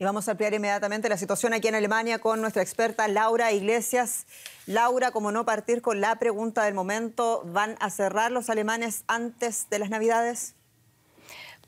Y vamos a ampliar inmediatamente la situación aquí en Alemania con nuestra experta Laura Iglesias. Laura, como no partir con la pregunta del momento, ¿van a cerrar los alemanes antes de las Navidades?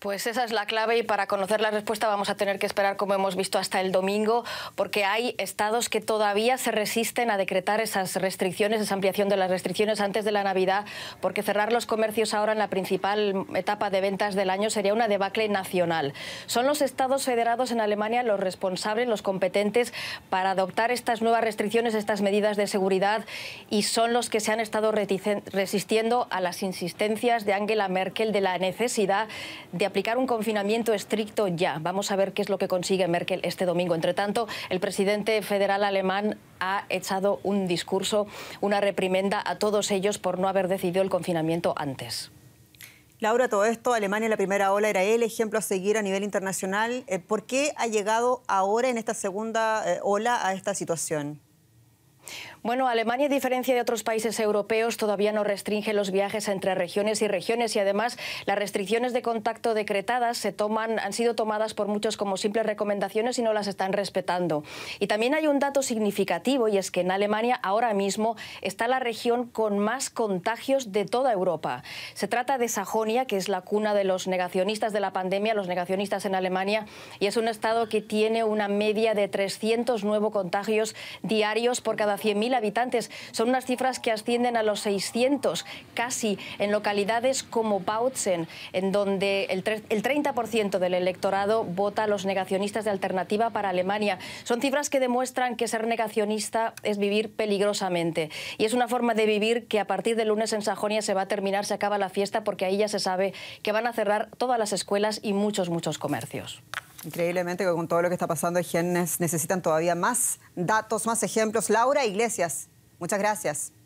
Pues esa es la clave y para conocer la respuesta vamos a tener que esperar, como hemos visto, hasta el domingo, porque hay estados que todavía se resisten a decretar esas restricciones, esa ampliación de las restricciones antes de la Navidad, porque cerrar los comercios ahora en la principal etapa de ventas del año sería una debacle nacional. Son los estados federados en Alemania los responsables, los competentes para adoptar estas nuevas restricciones, estas medidas de seguridad, y son los que se han estado resistiendo a las insistencias de Angela Merkel de la necesidad de aplicar un confinamiento estricto ya. Vamos a ver qué es lo que consigue Merkel este domingo. Entre tanto, el presidente federal alemán ha echado un discurso, una reprimenda a todos ellos por no haber decidido el confinamiento antes. Laura, todo esto, Alemania en la primera ola era el ejemplo a seguir a nivel internacional. Eh, ¿Por qué ha llegado ahora en esta segunda eh, ola a esta situación? Bueno, Alemania, a diferencia de otros países europeos, todavía no restringe los viajes entre regiones y regiones y además las restricciones de contacto decretadas se toman, han sido tomadas por muchos como simples recomendaciones y no las están respetando. Y también hay un dato significativo y es que en Alemania ahora mismo está la región con más contagios de toda Europa. Se trata de Sajonia, que es la cuna de los negacionistas de la pandemia, los negacionistas en Alemania, y es un estado que tiene una media de 300 nuevos contagios diarios por cada 100.000 habitantes. Son unas cifras que ascienden a los 600, casi en localidades como Bautzen, en donde el, 30% del electorado vota a los negacionistas de alternativa para Alemania. Son cifras que demuestran que ser negacionista es vivir peligrosamente. Y es una forma de vivir que a partir de lunes en Sajonia se va a terminar, se acaba la fiesta, porque ahí ya se sabe que van a cerrar todas las escuelas y muchos, muchos comercios. Increíblemente que con todo lo que está pasando, quienes necesitan todavía más datos, más ejemplos. Laura Iglesias, muchas gracias.